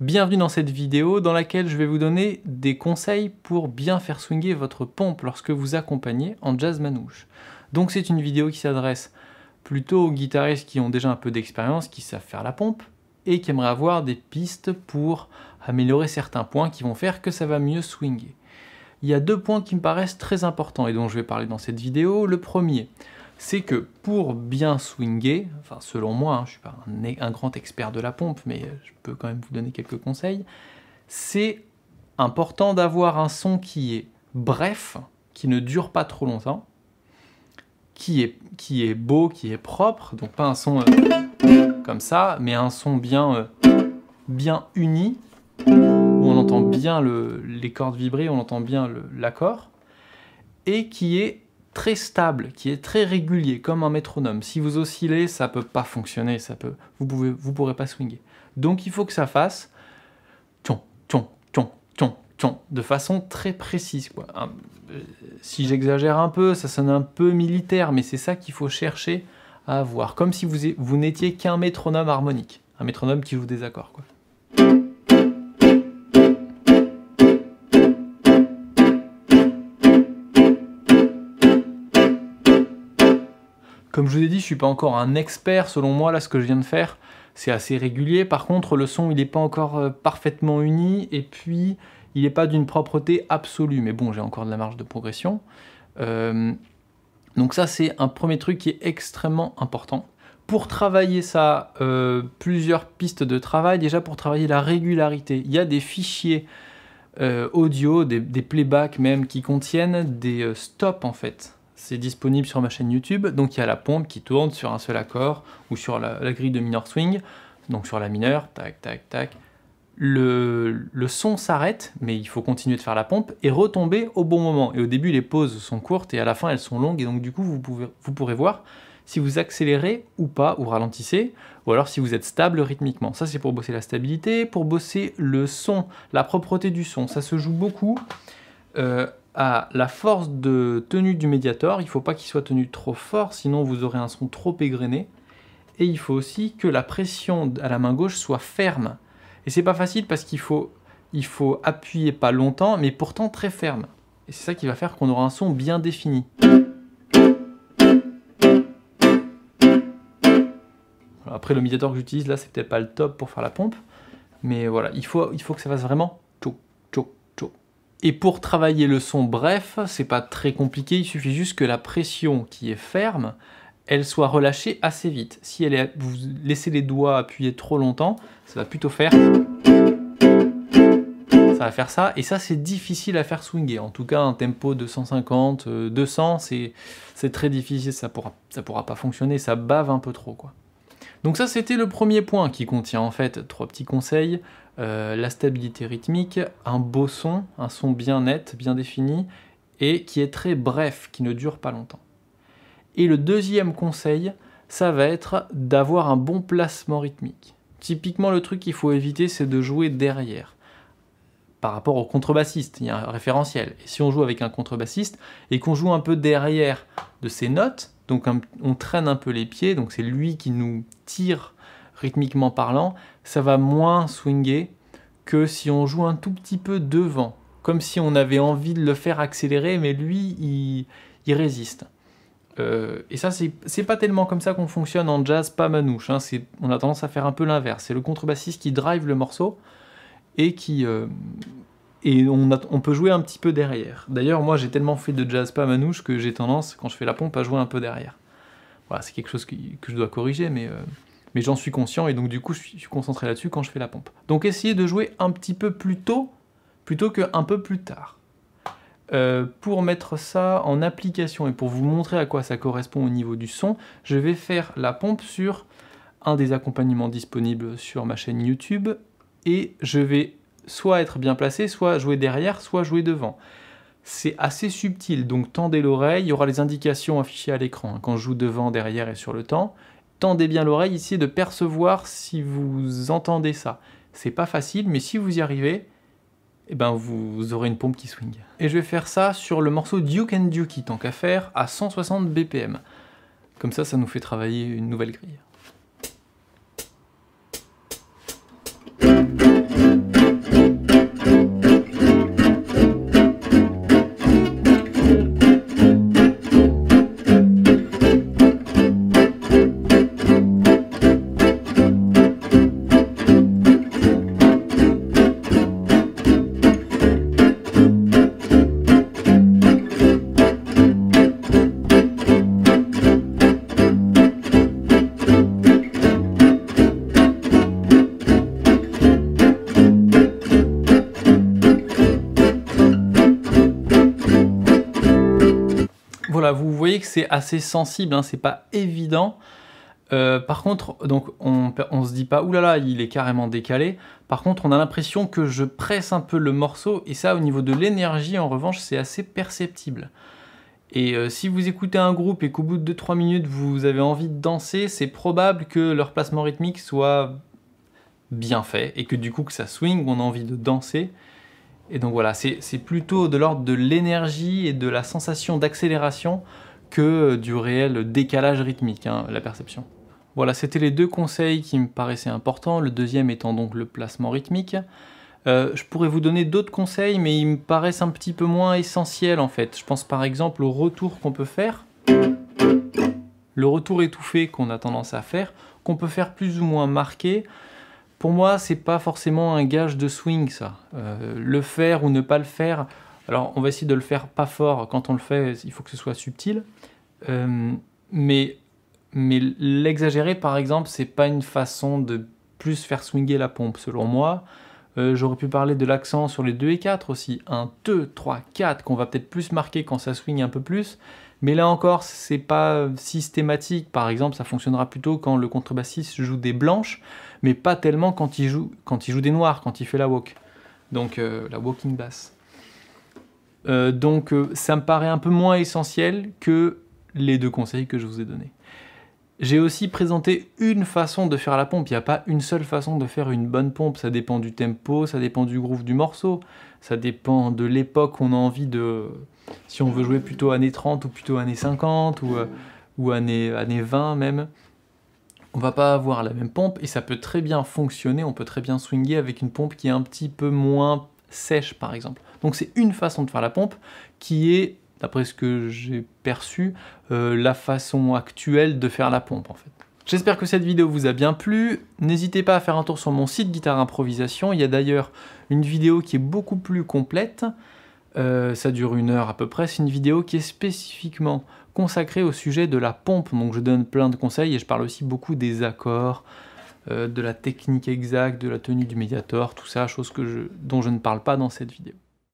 Bienvenue dans cette vidéo dans laquelle je vais vous donner des conseils pour bien faire swinguer votre pompe lorsque vous accompagnez en jazz manouche. Donc c'est une vidéo qui s'adresse plutôt aux guitaristes qui ont déjà un peu d'expérience, qui savent faire la pompe et qui aimeraient avoir des pistes pour améliorer certains points qui vont faire que ça va mieux swinguer. Il y a deux points qui me paraissent très importants et dont je vais parler dans cette vidéo. Le premier, c'est que pour bien swinguer, enfin selon moi, hein, je ne suis pas un, grand expert de la pompe, mais je peux quand même vous donner quelques conseils, c'est important d'avoir un son qui est bref, qui ne dure pas trop longtemps, qui est, qui est beau, qui est propre, donc pas un son euh, comme ça, mais un son bien, euh, bien uni, où on entend bien les cordes vibrer, on entend bien l'accord, et qui est très stable, qui est très régulier, comme un métronome. Si vous oscillez, ça peut pas fonctionner, ça peut, vous pouvez, vous pourrez pas swinger. Donc il faut que ça fasse ton ton ton ton ton de façon très précise. Quoi. Euh, si j'exagère un peu, ça sonne un peu militaire, mais c'est ça qu'il faut chercher à avoir, comme si vous, vous n'étiez qu'un métronome harmonique, un métronome qui joue des accords. Quoi. Comme je vous ai dit, je suis pas encore un expert, selon moi, là, ce que je viens de faire, c'est assez régulier. Par contre, le son, il n'est pas encore euh, parfaitement uni, et puis, il n'est pas d'une propreté absolue. Mais bon, j'ai encore de la marge de progression. Euh, donc ça, c'est un premier truc qui est extrêmement important. Pour travailler ça, euh, plusieurs pistes de travail. Déjà, pour travailler la régularité, il y a des fichiers audio, des playbacks même, qui contiennent des stops, en fait c'est disponible sur ma chaîne YouTube, donc il y a la pompe qui tourne sur un seul accord ou sur la, grille de minor swing, donc sur la mineure, tac, tac, tac. Le, son s'arrête, mais il faut continuer de faire la pompe et retomber au bon moment. Et au début, les pauses sont courtes et à la fin, elles sont longues. Et donc, du coup, vous, pouvez, vous pourrez voir si vous accélérez ou pas, ou ralentissez, ou alors si vous êtes stable rythmiquement. Ça, c'est pour bosser la stabilité, pour bosser le son, la propreté du son. Ça se joue beaucoup. Euh, à la force de tenue du médiator. Il ne faut pas qu'il soit tenu trop fort, sinon vous aurez un son trop égrené. Et il faut aussi que la pression à la main gauche soit ferme. Et c'est pas facile parce qu'il faut, il faut appuyer pas longtemps, mais pourtant très ferme. Et c'est ça qui va faire qu'on aura un son bien défini. Après, le médiator que j'utilise là, c'est peut-être pas le top pour faire la pompe, mais voilà, il faut, il faut que ça fasse vraiment et pour travailler le son bref, c'est pas très compliqué, il suffit juste que la pression qui est ferme, elle soit relâchée assez vite. Si elle vous laissez les doigts appuyer trop longtemps, ça va plutôt faire... Ça va faire ça, et ça c'est difficile à faire swinger. En tout cas, un tempo de 150, 200, euh, c'est très difficile, ça pourra, ça pourra pas fonctionner, ça bave un peu trop. quoi. Donc ça c'était le premier point qui contient en fait trois petits conseils, euh, la stabilité rythmique, un beau son, un son bien net, bien défini, et qui est très bref, qui ne dure pas longtemps. Et le deuxième conseil, ça va être d'avoir un bon placement rythmique. Typiquement le truc qu'il faut éviter c'est de jouer derrière par rapport au contrebassiste, il y a un référentiel. Et si on joue avec un contrebassiste et qu'on joue un peu derrière de ses notes, donc on traîne un peu les pieds, donc c'est lui qui nous tire rythmiquement parlant, ça va moins swinger que si on joue un tout petit peu devant, comme si on avait envie de le faire accélérer, mais lui, il, résiste. Euh, et ça, c'est pas tellement comme ça qu'on fonctionne en jazz pas manouche. Hein. on a tendance à faire un peu l'inverse. C'est le contrebassiste qui drive le morceau et qui, euh, et on, on, peut jouer un petit peu derrière. D'ailleurs, moi, j'ai tellement fait de jazz pas manouche que j'ai tendance, quand je fais la pompe, à jouer un peu derrière. Voilà, c'est quelque chose que, je dois corriger, mais, euh, mais j'en suis conscient, et donc du coup, je suis, concentré là-dessus quand je fais la pompe. Donc, essayez de jouer un petit peu plus tôt, plutôt qu'un peu plus tard. Euh, pour mettre ça en application et pour vous montrer à quoi ça correspond au niveau du son, je vais faire la pompe sur un des accompagnements disponibles sur ma chaîne YouTube, et je vais soit être bien placé, soit jouer derrière, soit jouer devant. C'est assez subtil, donc tendez l'oreille, il y aura les indications affichées à l'écran. Hein, quand je joue devant, derrière et sur le temps, tendez bien l'oreille, ici de percevoir si vous entendez ça. C'est pas facile, mais si vous y arrivez, eh ben vous aurez une pompe qui swing. Et je vais faire ça sur le morceau Duke and Dukey, tant qu'à faire, à 160 BPM. Comme ça, ça nous fait travailler une nouvelle grille. c'est assez sensible, hein, c'est pas évident. Euh, par contre, donc on, se dit pas, oulala, il est carrément décalé. Par contre, on a l'impression que je presse un peu le morceau, et ça, au niveau de l'énergie, en revanche, c'est assez perceptible. Et euh, si vous écoutez un groupe et qu'au bout de 2-3 minutes, vous avez envie de danser, c'est probable que leur placement rythmique soit bien fait, et que du coup, que ça swing, on a envie de danser. Et donc voilà, c'est plutôt de l'ordre de l'énergie et de la sensation d'accélération que du réel décalage rythmique, hein, la perception. Voilà, c'était les deux conseils qui me paraissaient importants, le deuxième étant donc le placement rythmique. Euh, je pourrais vous donner d'autres conseils, mais ils me paraissent un petit peu moins essentiels en fait. Je pense par exemple au retour qu'on peut faire, le retour étouffé qu'on a tendance à faire, qu'on peut faire plus ou moins marqué. Pour moi, c'est pas forcément un gage de swing ça. Euh, le faire ou ne pas le faire, alors, on va essayer de le faire pas fort. Quand on le fait, il faut que ce soit subtil. Euh, mais l'exagérer, par exemple, c'est pas une façon de plus faire swinger la pompe, selon moi. Euh, j'aurais pu parler de l'accent sur les 2 et 4 aussi. un 2, 3, 4, qu'on va peut-être plus marquer quand ça swing un peu plus. Mais là encore, c'est pas systématique. Par exemple, ça fonctionnera plutôt quand le contrebassiste joue des blanches, mais pas tellement quand il joue, quand il joue des noirs, quand il fait la walk. Donc euh, la walking bass. Euh, donc euh, ça me paraît un peu moins essentiel que les deux conseils que je vous ai donnés. J'ai aussi présenté une façon de faire la pompe, il n'y a pas une seule façon de faire une bonne pompe, ça dépend du tempo, ça dépend du groove du morceau, ça dépend de l'époque qu'on a envie de... si on veut jouer plutôt années 30 ou plutôt années 50 euh, ou, années, années 20 même, on va pas avoir la même pompe et ça peut très bien fonctionner, on peut très bien swinguer avec une pompe qui est un petit peu moins sèche par exemple. Donc c'est une façon de faire la pompe qui est, d'après ce que j'ai perçu, euh, la façon actuelle de faire la pompe en fait. J'espère que cette vidéo vous a bien plu. N'hésitez pas à faire un tour sur mon site Guitare Improvisation. Il y a d'ailleurs une vidéo qui est beaucoup plus complète. Euh, ça dure une heure à peu près. C'est une vidéo qui est spécifiquement consacrée au sujet de la pompe. Donc je donne plein de conseils et je parle aussi beaucoup des accords, euh, de la technique exacte, de la tenue du médiator, tout ça, chose dont je ne parle pas dans cette vidéo.